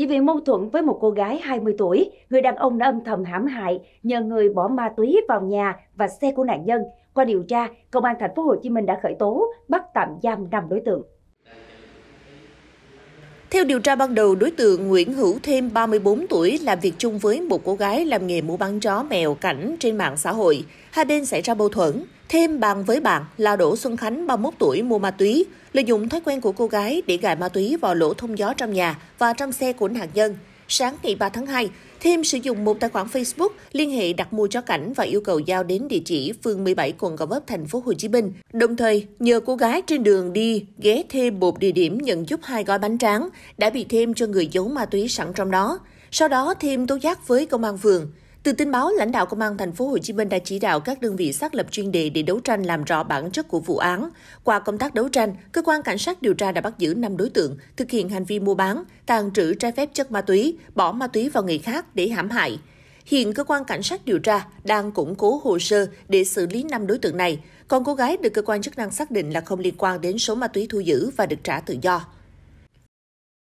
Chỉ vì mâu thuẫn với một cô gái 20 tuổi, người đàn ông đã âm thầm hãm hại, nhờ người bỏ ma túy vào nhà và xe của nạn nhân. Qua điều tra, Công an thành phố Hồ Chí Minh đã khởi tố, bắt tạm giam 5 đối tượng. Theo điều tra ban đầu, đối tượng Nguyễn Hữu Thêm, 34 tuổi, làm việc chung với một cô gái làm nghề mua bán chó mèo cảnh trên mạng xã hội. Hai bên xảy ra mâu thuẫn. Thêm bàn với bạn là Đỗ Xuân Khánh, 31 tuổi, mua ma túy, lợi dụng thói quen của cô gái để gài ma túy vào lỗ thông gió trong nhà và trong xe của nạn nhân sáng ngày 3 tháng 2, Thêm sử dụng một tài khoản Facebook liên hệ đặt mua chó cảnh và yêu cầu giao đến địa chỉ phường 17 quận Gò Vấp, thành phố Hồ Chí Minh. Đồng thời, nhờ cô gái trên đường đi ghé thêm một địa điểm nhận giúp hai gói bánh tráng đã bị thêm cho người giấu ma túy sẵn trong đó. Sau đó, thêm tố giác với công an phường. Từ tin báo, lãnh đạo công an thành phố Hồ Chí Minh đã chỉ đạo các đơn vị xác lập chuyên đề để đấu tranh làm rõ bản chất của vụ án. Qua công tác đấu tranh, cơ quan cảnh sát điều tra đã bắt giữ 5 đối tượng thực hiện hành vi mua bán, tàn trữ trái phép chất ma túy, bỏ ma túy vào người khác để hãm hại. Hiện cơ quan cảnh sát điều tra đang củng cố hồ sơ để xử lý 5 đối tượng này, còn cô gái được cơ quan chức năng xác định là không liên quan đến số ma túy thu giữ và được trả tự do.